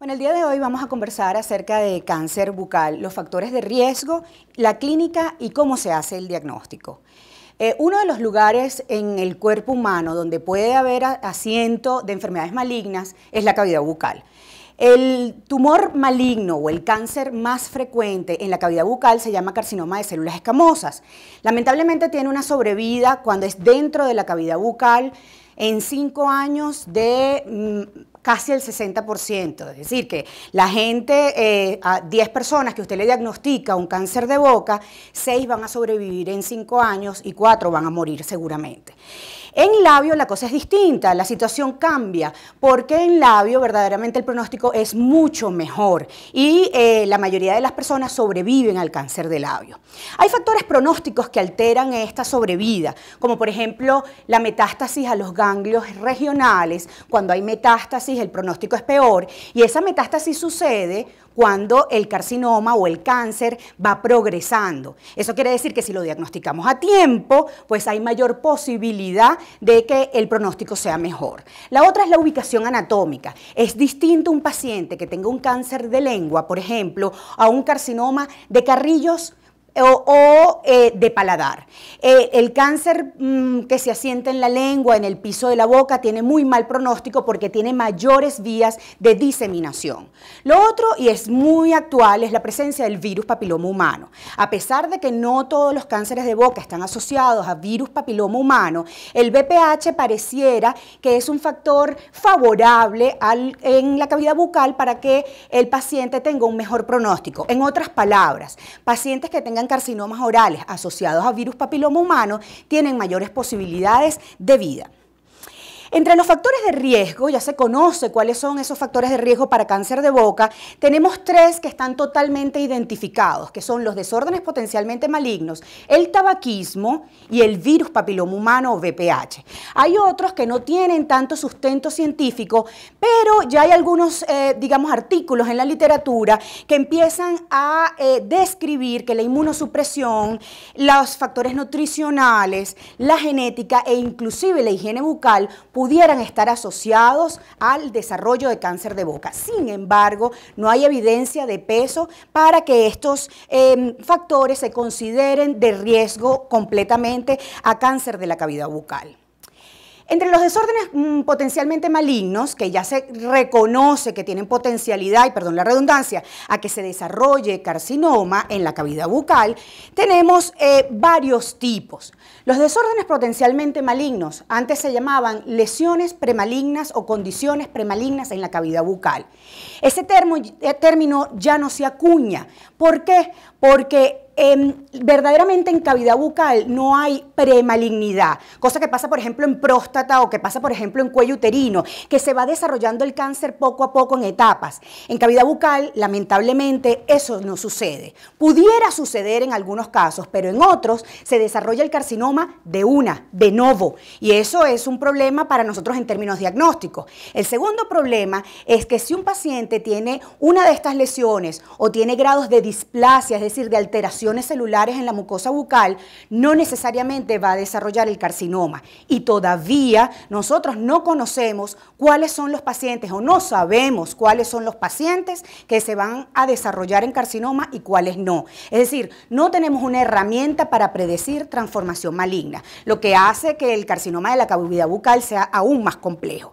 Bueno, el día de hoy vamos a conversar acerca de cáncer bucal, los factores de riesgo, la clínica y cómo se hace el diagnóstico. Eh, uno de los lugares en el cuerpo humano donde puede haber asiento de enfermedades malignas es la cavidad bucal. El tumor maligno o el cáncer más frecuente en la cavidad bucal se llama carcinoma de células escamosas. Lamentablemente tiene una sobrevida cuando es dentro de la cavidad bucal en cinco años de mm, casi el 60%. Es decir, que la gente, eh, a 10 personas que usted le diagnostica un cáncer de boca, 6 van a sobrevivir en 5 años y 4 van a morir seguramente. En labio la cosa es distinta, la situación cambia, porque en labio verdaderamente el pronóstico es mucho mejor y eh, la mayoría de las personas sobreviven al cáncer de labio. Hay factores pronósticos que alteran esta sobrevida, como por ejemplo la metástasis a los ganglios regionales. Cuando hay metástasis el pronóstico es peor y esa metástasis sucede cuando el carcinoma o el cáncer va progresando. Eso quiere decir que si lo diagnosticamos a tiempo, pues hay mayor posibilidad de que el pronóstico sea mejor. La otra es la ubicación anatómica. Es distinto un paciente que tenga un cáncer de lengua, por ejemplo, a un carcinoma de carrillos o, eh, de paladar. Eh, el cáncer mm, que se asienta en la lengua, en el piso de la boca, tiene muy mal pronóstico porque tiene mayores vías de diseminación. Lo otro, y es muy actual, es la presencia del virus papiloma humano. A pesar de que no todos los cánceres de boca están asociados a virus papiloma humano, el BPH pareciera que es un factor favorable al, en la cavidad bucal para que el paciente tenga un mejor pronóstico. En otras palabras, pacientes que tengan en carcinomas orales asociados a virus papiloma humano tienen mayores posibilidades de vida. Entre los factores de riesgo, ya se conoce cuáles son esos factores de riesgo para cáncer de boca, tenemos tres que están totalmente identificados, que son los desórdenes potencialmente malignos, el tabaquismo y el virus papiloma humano o VPH. Hay otros que no tienen tanto sustento científico, pero ya hay algunos, eh, digamos, artículos en la literatura que empiezan a eh, describir que la inmunosupresión, los factores nutricionales, la genética e inclusive la higiene bucal pudieran estar asociados al desarrollo de cáncer de boca. Sin embargo, no hay evidencia de peso para que estos em, factores se consideren de riesgo completamente a cáncer de la cavidad bucal. Entre los desórdenes mm, potencialmente malignos, que ya se reconoce que tienen potencialidad, y perdón la redundancia, a que se desarrolle carcinoma en la cavidad bucal, tenemos eh, varios tipos. Los desórdenes potencialmente malignos, antes se llamaban lesiones premalignas o condiciones premalignas en la cavidad bucal. Ese eh, término ya no se acuña. ¿Por qué? Porque Em, verdaderamente en cavidad bucal no hay premalignidad, cosa que pasa, por ejemplo, en próstata o que pasa, por ejemplo, en cuello uterino, que se va desarrollando el cáncer poco a poco en etapas. En cavidad bucal, lamentablemente, eso no sucede. Pudiera suceder en algunos casos, pero en otros se desarrolla el carcinoma de una, de novo, y eso es un problema para nosotros en términos diagnósticos. El segundo problema es que si un paciente tiene una de estas lesiones o tiene grados de displasia, es decir, de alteración, celulares en la mucosa bucal, no necesariamente va a desarrollar el carcinoma. Y todavía nosotros no conocemos cuáles son los pacientes o no sabemos cuáles son los pacientes que se van a desarrollar en carcinoma y cuáles no. Es decir, no tenemos una herramienta para predecir transformación maligna, lo que hace que el carcinoma de la cavidad bucal sea aún más complejo.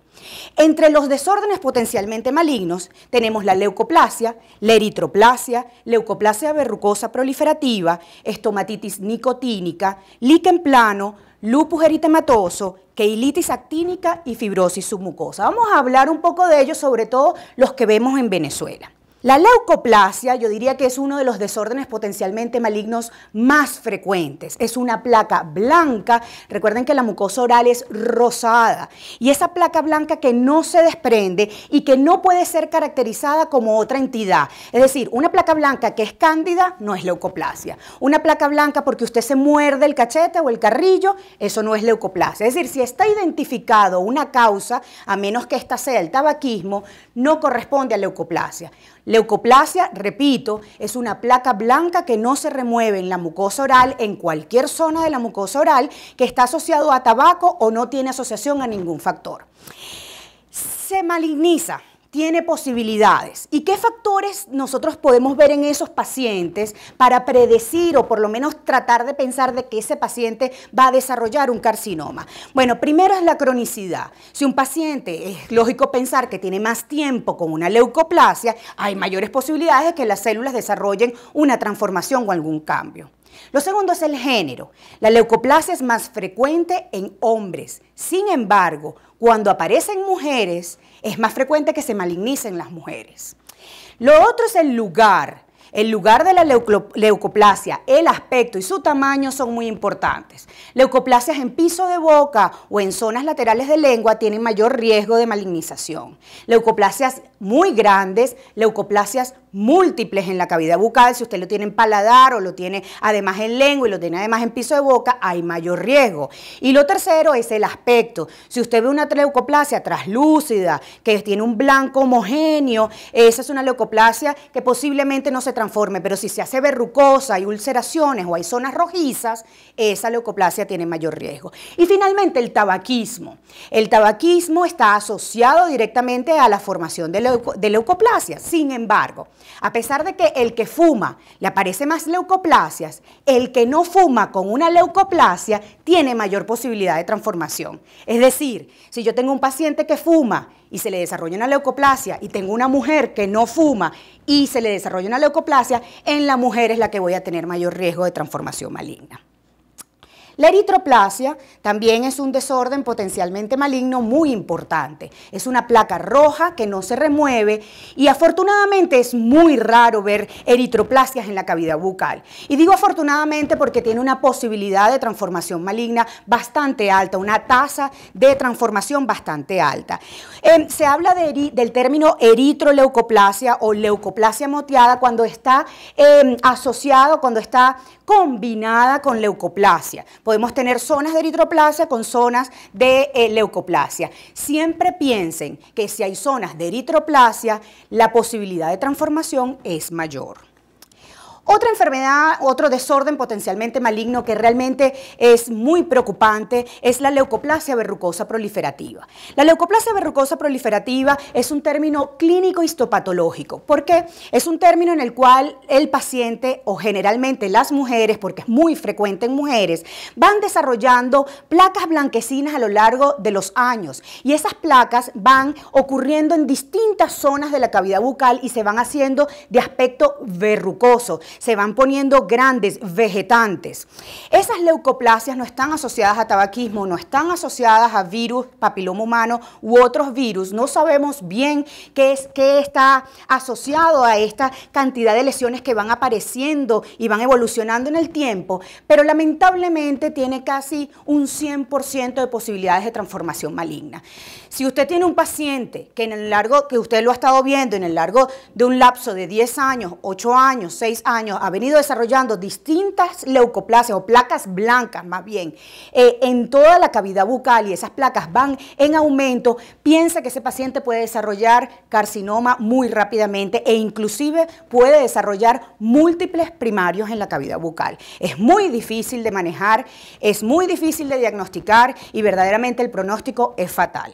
Entre los desórdenes potencialmente malignos tenemos la leucoplasia, la eritroplasia, leucoplasia verrucosa proliferativa, estomatitis nicotínica, líquen plano, lupus eritematoso, keilitis actínica y fibrosis submucosa. Vamos a hablar un poco de ellos, sobre todo los que vemos en Venezuela. La leucoplasia, yo diría que es uno de los desórdenes potencialmente malignos más frecuentes. Es una placa blanca, recuerden que la mucosa oral es rosada, y esa placa blanca que no se desprende y que no puede ser caracterizada como otra entidad. Es decir, una placa blanca que es cándida no es leucoplasia. Una placa blanca porque usted se muerde el cachete o el carrillo, eso no es leucoplasia. Es decir, si está identificado una causa, a menos que esta sea el tabaquismo, no corresponde a leucoplasia. Leucoplasia, repito, es una placa blanca que no se remueve en la mucosa oral, en cualquier zona de la mucosa oral, que está asociado a tabaco o no tiene asociación a ningún factor. Se maligniza tiene posibilidades. ¿Y qué factores nosotros podemos ver en esos pacientes para predecir o por lo menos tratar de pensar de que ese paciente va a desarrollar un carcinoma? Bueno, primero es la cronicidad. Si un paciente es lógico pensar que tiene más tiempo con una leucoplasia, hay mayores posibilidades de que las células desarrollen una transformación o algún cambio. Lo segundo es el género. La leucoplasia es más frecuente en hombres. Sin embargo, cuando aparecen mujeres, es más frecuente que se malignicen las mujeres. Lo otro es el lugar. El lugar de la leucoplasia, el aspecto y su tamaño son muy importantes. Leucoplasias en piso de boca o en zonas laterales de lengua tienen mayor riesgo de malignización. Leucoplasias muy grandes, leucoplasias múltiples en la cavidad bucal, si usted lo tiene en paladar o lo tiene además en lengua y lo tiene además en piso de boca, hay mayor riesgo. Y lo tercero es el aspecto. Si usted ve una leucoplasia translúcida, que tiene un blanco homogéneo, esa es una leucoplasia que posiblemente no se transforma pero si se hace verrucosa, hay ulceraciones o hay zonas rojizas, esa leucoplasia tiene mayor riesgo. Y finalmente el tabaquismo. El tabaquismo está asociado directamente a la formación de, leucoplasia, Sin embargo, a pesar de que el que fuma le aparece más leucoplasias, el que no fuma con una leucoplasia tiene mayor posibilidad de transformación. Es decir, si yo tengo un paciente que fuma, y se le desarrolla una leucoplasia y tengo una mujer que no fuma y se le desarrolla una leucoplasia, en la mujer es la que voy a tener mayor riesgo de transformación maligna. La eritroplasia también es un desorden potencialmente maligno muy importante. Es una placa roja que no se remueve y afortunadamente es muy raro ver eritroplasias en la cavidad bucal. Y digo afortunadamente porque tiene una posibilidad de transformación maligna bastante alta, una tasa de transformación bastante alta. Em, se habla del término eritroleucoplasia o leucoplasia moteada cuando está em, asociado, cuando está combinada con leucoplasia. Podemos tener zonas de eritroplasia con zonas de eh, leucoplasia. Siempre piensen que si hay zonas de eritroplasia, la posibilidad de transformación es mayor. Otra enfermedad, otro desorden potencialmente maligno que realmente es muy preocupante es la leucoplasia verrucosa proliferativa. La leucoplasia verrucosa proliferativa es un término clínico histopatológico. ¿Por qué? Es un término en el cual el paciente o generalmente las mujeres, porque es muy frecuente en mujeres, van desarrollando placas blanquecinas a lo largo de los años y esas placas van ocurriendo en distintas zonas de la cavidad bucal y se van haciendo de aspecto verrucoso se van poniendo grandes, vegetantes. Esas leucoplasias no están asociadas a tabaquismo, no están asociadas a virus, papiloma humano u otros virus. No sabemos bien qué, es, qué está asociado a esta cantidad de lesiones que van apareciendo y van evolucionando en el tiempo, pero lamentablemente tiene casi un 100% de posibilidades de transformación maligna. Si usted tiene un paciente que en el largo, que usted lo ha estado viendo en el largo de un lapso de 10 años, 8 años, 6 años, ha venido desarrollando distintas leucoplasias o placas blancas más bien eh, en toda la cavidad bucal y esas placas van en aumento, piensa que ese paciente puede desarrollar carcinoma muy rápidamente e inclusive puede desarrollar múltiples primarios en la cavidad bucal. Es muy difícil de manejar, es muy difícil de diagnosticar y verdaderamente el pronóstico es fatal.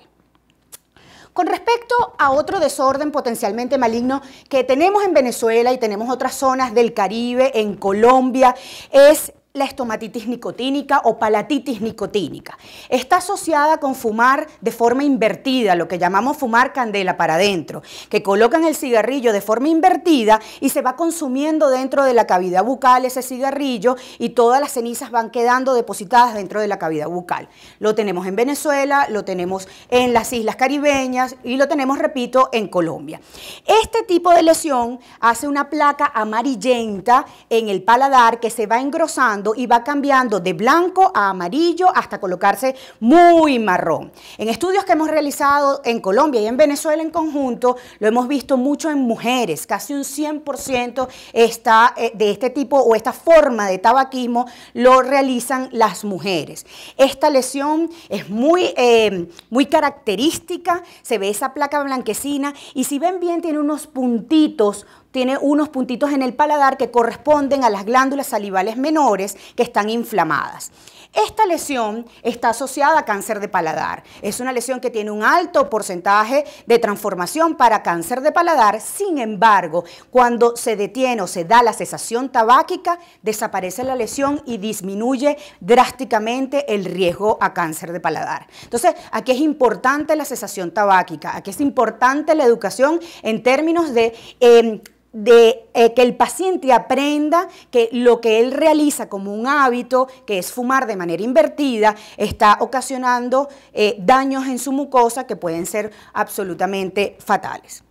Con respecto a otro desorden potencialmente maligno que tenemos en Venezuela y tenemos otras zonas del Caribe, en Colombia, es la estomatitis nicotínica o palatitis nicotínica. Está asociada con fumar de forma invertida, lo que llamamos fumar candela para adentro, que colocan el cigarrillo de forma invertida y se va consumiendo dentro de la cavidad bucal ese cigarrillo y todas las cenizas van quedando depositadas dentro de la cavidad bucal. Lo tenemos en Venezuela, lo tenemos en las islas caribeñas y lo tenemos, repito, en Colombia. Este tipo de lesión hace una placa amarillenta en el paladar que se va engrosando y va cambiando de blanco a amarillo hasta colocarse muy marrón. En estudios que hemos realizado en Colombia y en Venezuela en conjunto, lo hemos visto mucho en mujeres, casi un 100% está, eh, de este tipo o esta forma de tabaquismo lo realizan las mujeres. Esta lesión es muy, eh, muy característica, se ve esa placa blanquecina y si ven bien tiene unos puntitos tiene unos puntitos en el paladar que corresponden a las glándulas salivales menores que están inflamadas. Esta lesión está asociada a cáncer de paladar. Es una lesión que tiene un alto porcentaje de transformación para cáncer de paladar. Sin embargo, cuando se detiene o se da la cesación tabáquica, desaparece la lesión y disminuye drásticamente el riesgo a cáncer de paladar. Entonces, aquí es importante la cesación tabáquica, aquí es importante la educación en términos de... Em, de eh, que el paciente aprenda que lo que él realiza como un hábito, que es fumar de manera invertida, está ocasionando eh, daños en su mucosa que pueden ser absolutamente fatales.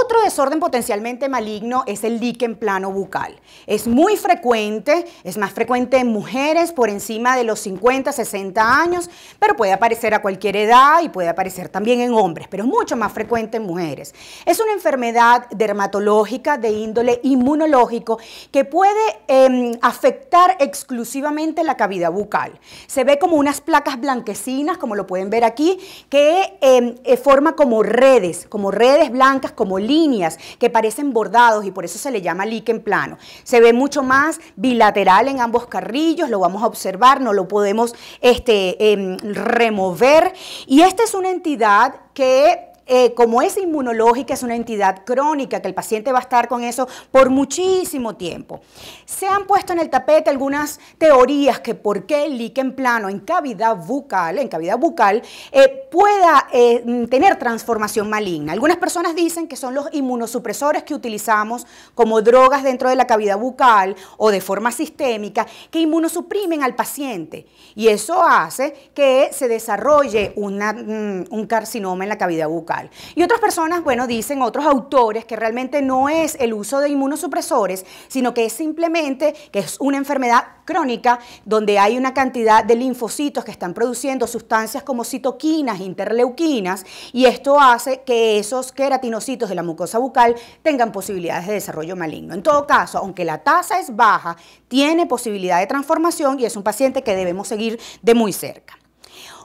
Otro desorden potencialmente maligno es el líquen plano bucal. Es muy frecuente, es más frecuente en mujeres por encima de los 50, 60 años, pero puede aparecer a cualquier edad y puede aparecer también en hombres, pero es mucho más frecuente en mujeres. Es una enfermedad dermatológica de índole inmunológico que puede em, afectar exclusivamente la cavidad bucal. Se ve como unas placas blanquecinas, como lo pueden ver aquí, que em, eh, forma como redes, como redes blancas, como líneas que parecen bordados y por eso se le llama liquen plano. Se ve mucho más bilateral en ambos carrillos, lo vamos a observar, no lo podemos este, em, remover. Y esta es una entidad que eh, como es inmunológica, es una entidad crónica, que el paciente va a estar con eso por muchísimo tiempo. Se han puesto en el tapete algunas teorías que por qué el líquen plano en cavidad bucal, en cavidad bucal, eh, pueda eh, mm, tener transformación maligna. Algunas personas dicen que son los inmunosupresores que utilizamos como drogas dentro de la cavidad bucal o de forma sistémica que inmunosuprimen al paciente y eso hace que se desarrolle mm, un carcinoma en la cavidad bucal. Y otras personas, bueno, dicen otros autores que realmente no es el uso de inmunosupresores, sino que es simplemente que es una enfermedad crónica donde hay una cantidad de linfocitos que están produciendo sustancias como citoquinas, interleuquinas, y esto hace que esos queratinocitos de la mucosa bucal tengan posibilidades de desarrollo maligno. En todo caso, aunque la tasa es baja, tiene posibilidad de transformación y es un paciente que debemos seguir de muy cerca.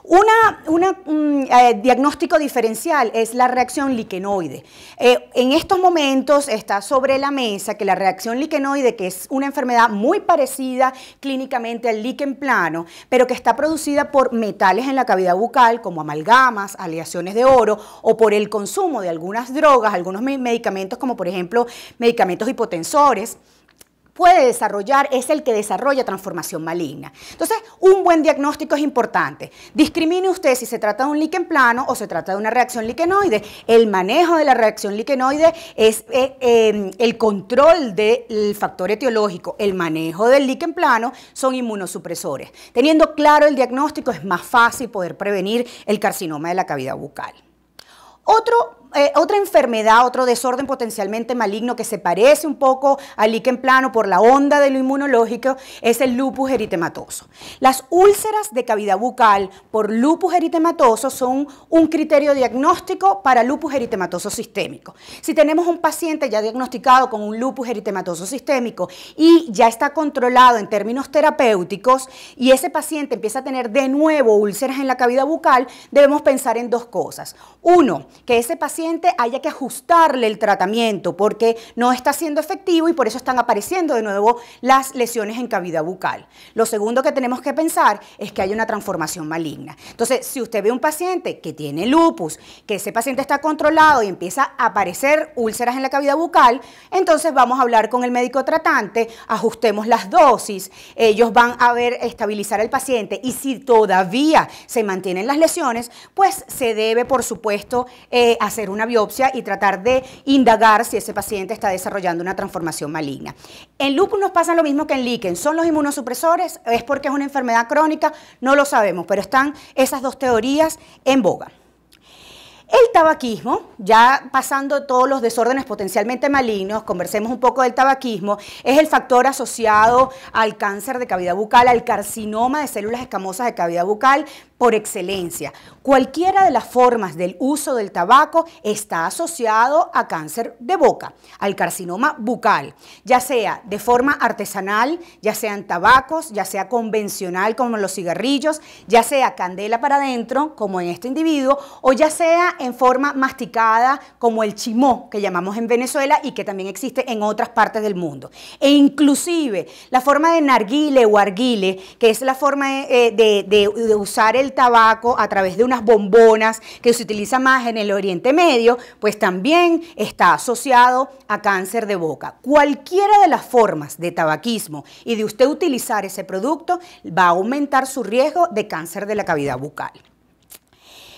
Un mm, eh, diagnóstico diferencial es la reacción liquenoide. Eh, en estos momentos está sobre la mesa que la reacción liquenoide, que es una enfermedad muy parecida clínicamente al liquen plano, pero que está producida por metales en la cavidad bucal, como amalgamas, aleaciones de oro, o por el consumo de algunas drogas, algunos medicamentos, como por ejemplo medicamentos hipotensores puede desarrollar es el que desarrolla transformación maligna. Entonces, un buen diagnóstico es importante. Discrimine usted si se trata de un líquen plano o se trata de una reacción liquenoide. El manejo de la reacción liquenoide es eh, em, el control del factor etiológico. El manejo del líquen plano son inmunosupresores. Teniendo claro el diagnóstico es más fácil poder prevenir el carcinoma de la cavidad bucal. Otro eh, otra enfermedad, otro desorden potencialmente maligno que se parece un poco al líquen plano por la onda de lo inmunológico es el lupus eritematoso. Las úlceras de cavidad bucal por lupus eritematoso son un criterio diagnóstico para lupus eritematoso sistémico. Si tenemos un paciente ya diagnosticado con un lupus eritematoso sistémico y ya está controlado en términos terapéuticos y ese paciente empieza a tener de nuevo úlceras en la cavidad bucal, debemos pensar en dos cosas. Uno, que ese paciente haya que ajustarle el tratamiento porque no está siendo efectivo y por eso están apareciendo de nuevo las lesiones en cavidad bucal. Lo segundo que tenemos que pensar es que hay una transformación maligna. Entonces, si usted ve un paciente que tiene lupus, que ese paciente está controlado y empieza a aparecer úlceras en la cavidad bucal, entonces vamos a hablar con el médico tratante, ajustemos las dosis, ellos van a ver estabilizar al paciente y si todavía se mantienen las lesiones, pues se debe, por supuesto, eh, hacer un una biopsia y tratar de indagar si ese paciente está desarrollando una transformación maligna. En lupus nos pasa lo mismo que en líquen. ¿Son los inmunosupresores? ¿Es porque es una enfermedad crónica? No lo sabemos, pero están esas dos teorías en boga. El tabaquismo, ya pasando todos los desórdenes potencialmente malignos, conversemos un poco del tabaquismo, es el factor asociado al cáncer de cavidad bucal, al carcinoma de células escamosas de cavidad bucal, por excelencia. Cualquiera de las formas del uso del tabaco está asociado a cáncer de boca, al carcinoma bucal, ya sea de forma artesanal, ya sean tabacos, ya sea convencional como los cigarrillos, ya sea candela para adentro como en este individuo, o ya sea en forma masticada como el chimó que llamamos en Venezuela y que también existe en otras partes del mundo. E inclusive la forma de narguile o arguile, que es la forma eh, de, usar el tabaco a través de unas bombonas que se utiliza más en el Oriente Medio, pues también está asociado a cáncer de boca. Cualquiera de las formas de tabaquismo y de usted utilizar ese producto va a aumentar su riesgo de cáncer de la cavidad bucal.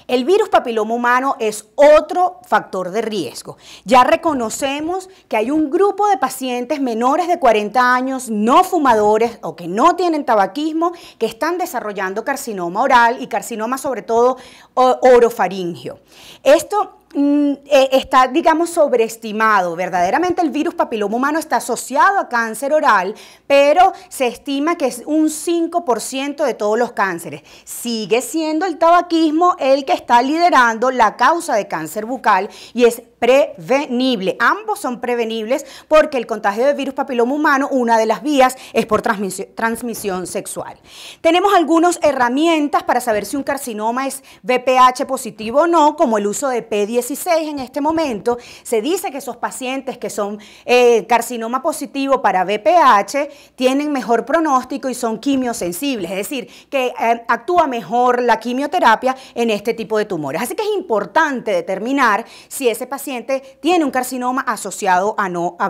El virus papiloma humano es otro factor de riesgo. Ya reconocemos que hay un grupo de pacientes menores de 40 años, no fumadores o que no tienen tabaquismo, que están desarrollando carcinoma oral y carcinoma sobre todo orofaringio. Esto Mm, eh, está, digamos, sobreestimado. Verdaderamente el virus papiloma humano está asociado a cáncer oral, pero se estima que es un 5% de todos los cánceres. Sigue siendo el tabaquismo el que está liderando la causa de cáncer bucal y es prevenible. Ambos son prevenibles porque el contagio de virus papiloma humano, una de las vías es por transmisión, sexual. Tenemos algunas herramientas para saber si un carcinoma es VPH positivo o no, como el uso de P16 en este momento. Se dice que esos pacientes que son eh, carcinoma positivo para VPH tienen mejor pronóstico y son quimiosensibles, es decir, que eh, actúa mejor la quimioterapia en este tipo de tumores. Así que es importante determinar si ese paciente tiene un carcinoma asociado a no a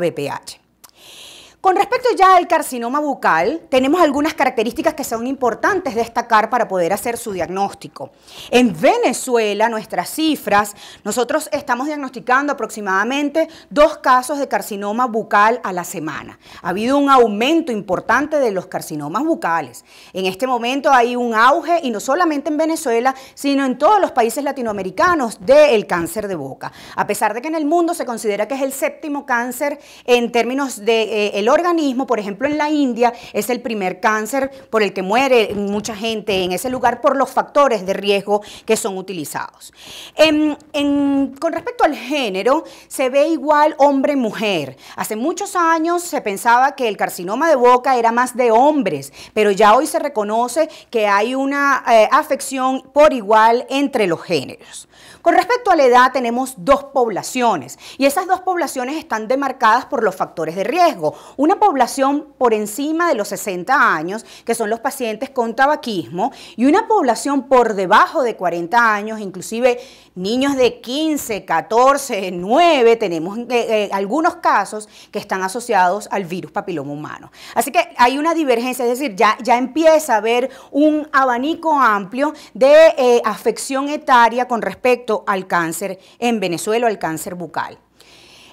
con respecto ya al carcinoma bucal, tenemos algunas características que son importantes destacar para poder hacer su diagnóstico. En Venezuela, nuestras cifras, nosotros estamos diagnosticando aproximadamente dos casos de carcinoma bucal a la semana. Ha habido un aumento importante de los carcinomas bucales. En este momento hay un auge, y no solamente en Venezuela, sino en todos los países latinoamericanos, del cáncer de boca. A pesar de que en el mundo se considera que es el séptimo cáncer en términos de eh, el organismo, por ejemplo en la India, es el primer cáncer por el que muere mucha gente en ese lugar por los factores de riesgo que son utilizados. Em, con respecto al género, se ve igual hombre-mujer. Hace muchos años se pensaba que el carcinoma de boca era más de hombres, pero ya hoy se reconoce que hay una eh, afección por igual entre los géneros. Con respecto a la edad, tenemos dos poblaciones y esas dos poblaciones están demarcadas por los factores de riesgo. Una población por encima de los 60 años, que son los pacientes con tabaquismo, y una población por debajo de 40 años, inclusive niños de 15, 14, 9, tenemos eh, eh, algunos casos que están asociados al virus papiloma humano. Así que hay una divergencia, es decir, ya, empieza a haber un abanico amplio de eh, afección etaria con respecto al cáncer en Venezuela, al cáncer bucal.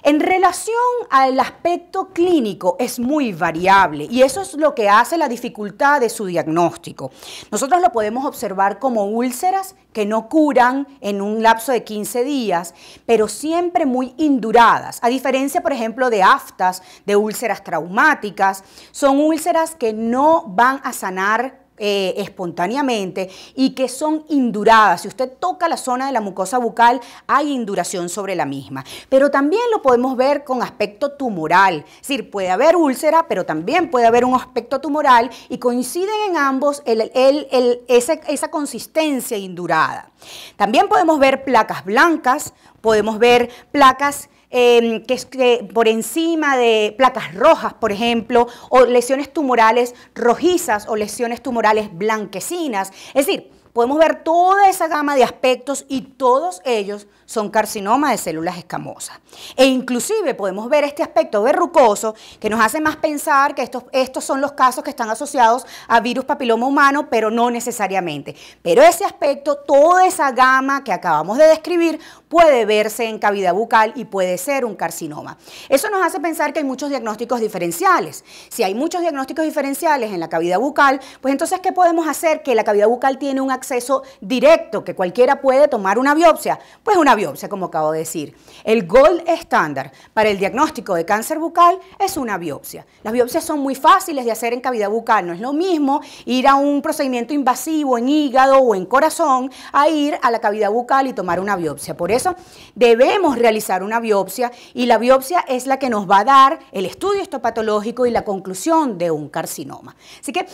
En relación al aspecto clínico es muy variable y eso es lo que hace la dificultad de su diagnóstico. Nosotros lo podemos observar como úlceras que no curan en un lapso de 15 días, pero siempre muy induradas. A diferencia, por ejemplo, de aftas, de úlceras traumáticas, son úlceras que no van a sanar eh, espontáneamente y que son induradas. Si usted toca la zona de la mucosa bucal, hay induración sobre la misma. Pero también lo podemos ver con aspecto tumoral. Es decir, puede haber úlcera, pero también puede haber un aspecto tumoral y coinciden en ambos esa consistencia indurada. También podemos ver placas blancas, podemos ver placas Em, que, que, por encima de placas rojas, por ejemplo, o lesiones tumorales rojizas o lesiones tumorales blanquecinas. Es decir, podemos ver toda esa gama de aspectos y todos ellos son carcinomas de células escamosas. E inclusive podemos ver este aspecto verrucoso que nos hace más pensar que estos, estos son los casos que están asociados a virus papiloma humano, pero no necesariamente. Pero ese aspecto, toda esa gama que acabamos de describir, puede verse en cavidad bucal y puede ser un carcinoma. Eso nos hace pensar que hay muchos diagnósticos diferenciales. Si hay muchos diagnósticos diferenciales en la cavidad bucal, pues entonces, ¿qué podemos hacer? Que la cavidad bucal tiene un acceso directo, que cualquiera puede tomar una biopsia. Pues una biopsia como acabo de decir. El gold estándar para el diagnóstico de cáncer bucal es una biopsia. Las biopsias son muy fáciles de hacer en cavidad bucal. No es lo mismo ir a un procedimiento invasivo en hígado o en corazón a ir a la cavidad bucal y tomar una biopsia. Por eso debemos realizar una biopsia y la biopsia es la que nos va a dar el estudio histopatológico y la conclusión de un carcinoma. Así que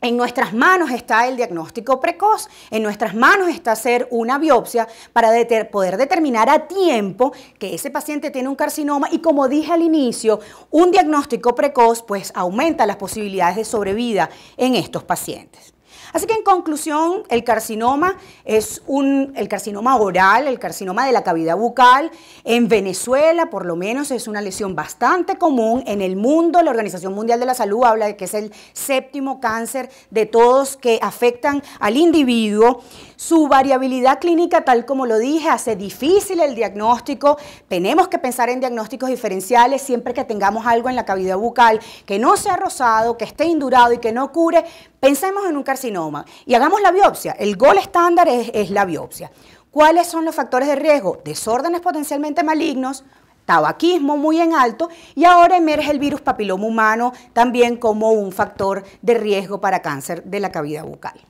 en nuestras manos está el diagnóstico precoz, en nuestras manos está hacer una biopsia para poder determinar a tiempo que ese paciente tiene un carcinoma y como dije al inicio, un diagnóstico precoz pues aumenta las posibilidades de sobrevida en estos pacientes. Así que en conclusión, el carcinoma es un, el carcinoma oral, el carcinoma de la cavidad bucal. En Venezuela, por lo menos, es una lesión bastante común. En el mundo, la Organización Mundial de la Salud habla de que es el séptimo cáncer de todos que afectan al individuo. Su variabilidad clínica, tal como lo dije, hace difícil el diagnóstico. Tenemos que pensar en diagnósticos diferenciales siempre que tengamos algo en la cavidad bucal que no sea rosado, que esté indurado y que no cure Pensemos en un carcinoma y hagamos la biopsia. El gol estándar es, la biopsia. ¿Cuáles son los factores de riesgo? Desórdenes potencialmente malignos, tabaquismo muy en alto y ahora emerge el virus papiloma humano también como un factor de riesgo para cáncer de la cavidad bucal.